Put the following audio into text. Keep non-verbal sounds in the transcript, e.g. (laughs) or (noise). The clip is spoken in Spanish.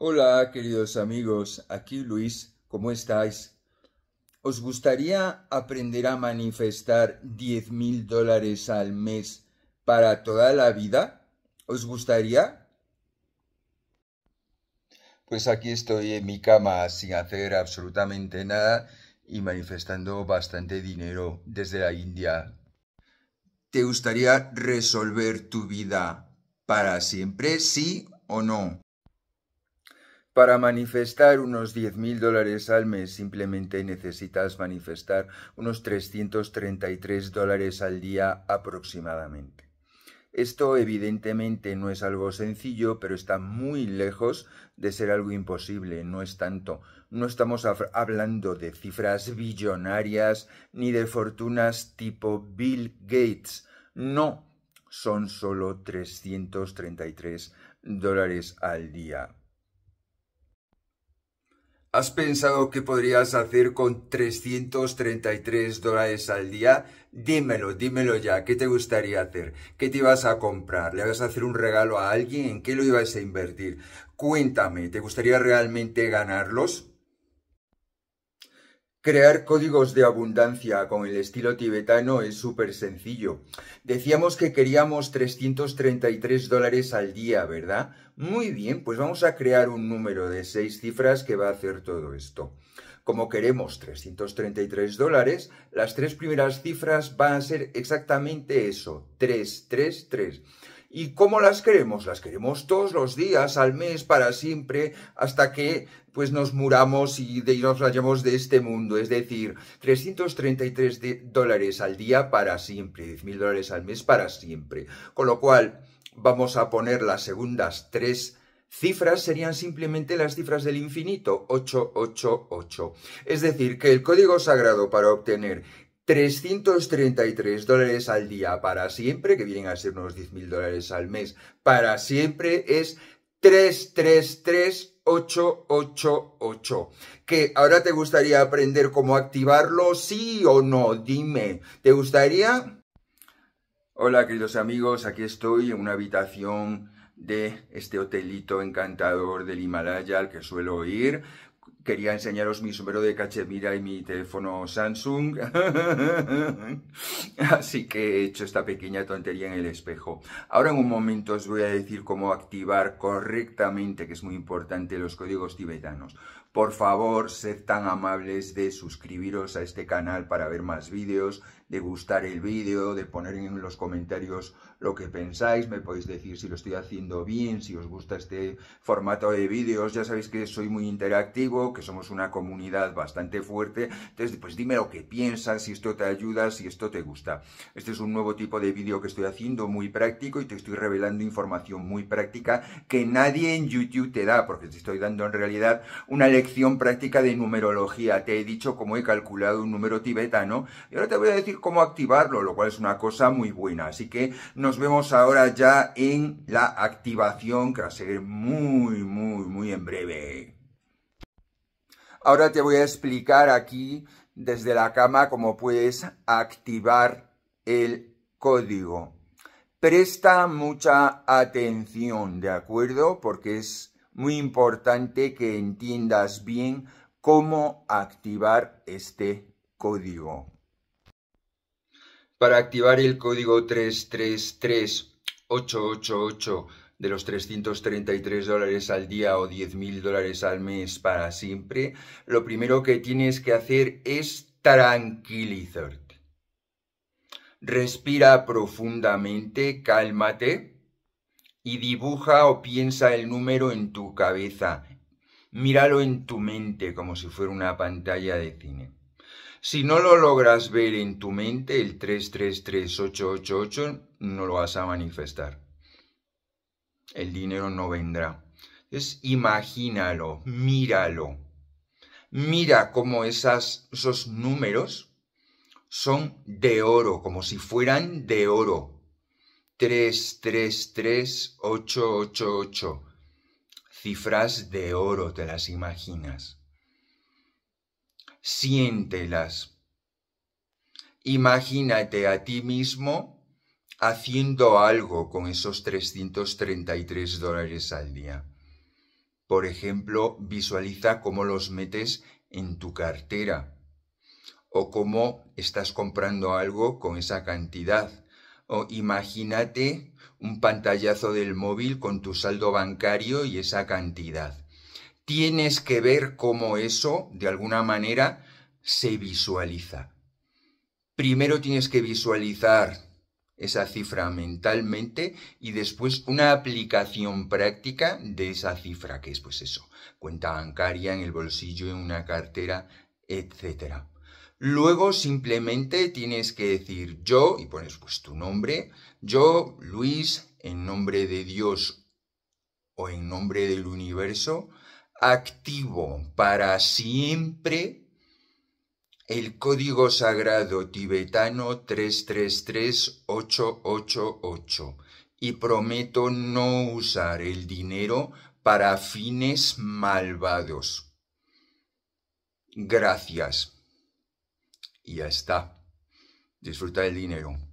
Hola queridos amigos, aquí Luis, ¿cómo estáis? ¿Os gustaría aprender a manifestar 10 mil dólares al mes para toda la vida? ¿Os gustaría? Pues aquí estoy en mi cama sin hacer absolutamente nada y manifestando bastante dinero desde la India. ¿Te gustaría resolver tu vida para siempre, sí o no? Para manifestar unos 10.000 mil dólares al mes simplemente necesitas manifestar unos 333 dólares al día aproximadamente. Esto evidentemente no es algo sencillo, pero está muy lejos de ser algo imposible, no es tanto. No estamos hablando de cifras billonarias ni de fortunas tipo Bill Gates, no, son solo 333 dólares al día ¿Has pensado qué podrías hacer con 333 dólares al día? Dímelo, dímelo ya, ¿qué te gustaría hacer? ¿Qué te ibas a comprar? ¿Le ibas a hacer un regalo a alguien? ¿En qué lo ibas a invertir? Cuéntame, ¿te gustaría realmente ganarlos? Crear códigos de abundancia con el estilo tibetano es súper sencillo. Decíamos que queríamos 333 dólares al día, ¿verdad? Muy bien, pues vamos a crear un número de seis cifras que va a hacer todo esto. Como queremos 333 dólares, las tres primeras cifras van a ser exactamente eso, 333. ¿Y cómo las queremos? Las queremos todos los días, al mes, para siempre, hasta que pues nos muramos y, nos vayamos de este mundo. Es decir, 333 de dólares al día para siempre, 10.000 mil dólares al mes para siempre. Con lo cual, vamos a poner las segundas tres cifras serían simplemente las cifras del infinito, 888. Es decir, que el código sagrado para obtener 333 dólares al día para siempre, que vienen a ser unos 10.000 dólares al mes para siempre, es 333888. Que ahora te gustaría aprender cómo activarlo, sí o no, dime, ¿te gustaría? Hola queridos amigos, aquí estoy en una habitación de este hotelito encantador del Himalaya al que suelo ir quería enseñaros mi sombrero de cachemira y mi teléfono Samsung. (laughs) Así que he hecho esta pequeña tontería en el espejo. Ahora en un momento os voy a decir cómo activar correctamente, que es muy importante, los códigos tibetanos. Por favor, sed tan amables de suscribiros a este canal para ver más vídeos, de gustar el vídeo, de poner en los comentarios lo que pensáis, me podéis decir si lo estoy haciendo bien, si os gusta este formato de vídeos, ya sabéis que soy muy interactivo, que somos una comunidad bastante fuerte, entonces pues dime lo que piensas, si esto te ayuda, si esto te gusta. Este es un nuevo tipo de vídeo que estoy haciendo, muy práctico, y te estoy revelando información muy práctica que nadie en YouTube te da, porque te estoy dando en realidad una lección práctica de numerología. Te he dicho cómo he calculado un número tibetano y ahora te voy a decir cómo activarlo, lo cual es una cosa muy buena. Así que nos vemos ahora ya en la activación que va a ser muy, muy, muy en breve. Ahora te voy a explicar aquí desde la cama cómo puedes activar el código. Presta mucha atención, ¿de acuerdo? Porque es muy importante que entiendas bien cómo activar este código. Para activar el código 333888 de los 333 dólares al día o 10.000 dólares al mes para siempre, lo primero que tienes que hacer es tranquilizarte. Respira profundamente, cálmate y dibuja o piensa el número en tu cabeza. Míralo en tu mente como si fuera una pantalla de cine. Si no lo logras ver en tu mente, el 333888 no lo vas a manifestar. El dinero no vendrá. Es imagínalo, míralo. Mira cómo esos números son de oro, como si fueran de oro 333888. Cifras de oro, ¿te las imaginas? Siéntelas. Imagínate a ti mismo haciendo algo con esos 333 dólares al día. Por ejemplo, visualiza cómo los metes en tu cartera o cómo estás comprando algo con esa cantidad o imagínate un pantallazo del móvil con tu saldo bancario y esa cantidad. Tienes que ver cómo eso, de alguna manera, se visualiza. Primero tienes que visualizar esa cifra mentalmente y después una aplicación práctica de esa cifra, que es pues eso, cuenta bancaria en el bolsillo, en una cartera, etcétera. Luego simplemente tienes que decir yo y pones pues tu nombre, yo, Luis, en nombre de Dios o en nombre del universo, activo para siempre el código sagrado tibetano 333888 y prometo no usar el dinero para fines malvados. Gracias y ya está. Disfruta del dinero.